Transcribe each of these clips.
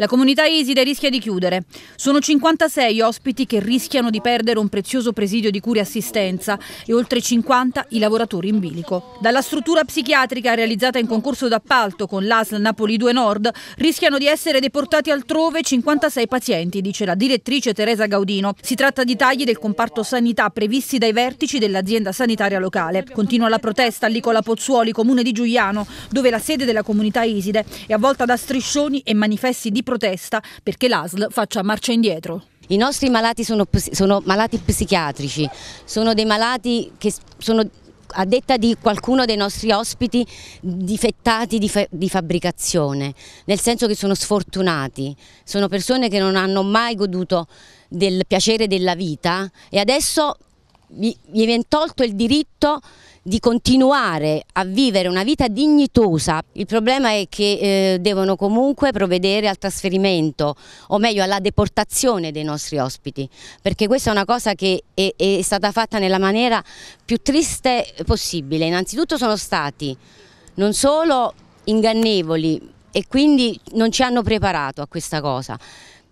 La comunità Iside rischia di chiudere. Sono 56 ospiti che rischiano di perdere un prezioso presidio di cura e assistenza e oltre 50 i lavoratori in bilico. Dalla struttura psichiatrica realizzata in concorso d'appalto con l'ASL Napoli 2 Nord rischiano di essere deportati altrove 56 pazienti, dice la direttrice Teresa Gaudino. Si tratta di tagli del comparto sanità previsti dai vertici dell'azienda sanitaria locale. Continua la protesta a Licola Pozzuoli, comune di Giuliano, dove la sede della comunità Iside è avvolta da striscioni e manifesti di protesta perché l'ASL faccia marcia indietro. I nostri malati sono, sono malati psichiatrici, sono dei malati che sono a detta di qualcuno dei nostri ospiti, difettati di, fa di, fabbricazione, nel senso che sono sfortunati, sono persone che non hanno mai goduto del piacere della vita e adesso gli viene tolto il diritto di continuare a vivere una vita dignitosa. Il problema è che eh, devono comunque provvedere al trasferimento, o meglio alla deportazione dei nostri ospiti, perché questa è una cosa che è, è stata fatta nella maniera più triste possibile. Innanzitutto sono stati non solo ingannevoli e quindi non ci hanno preparato a questa cosa,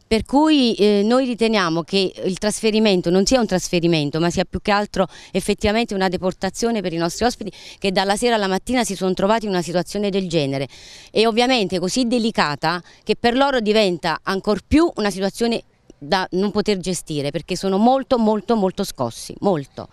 per cui eh, noi riteniamo che il trasferimento non sia un trasferimento ma sia più che altro effettivamente una deportazione per i nostri ospiti che dalla sera alla mattina si sono trovati in una situazione del genere e ovviamente così delicata che per loro diventa ancor più una situazione da non poter gestire perché sono molto molto molto scossi, molto.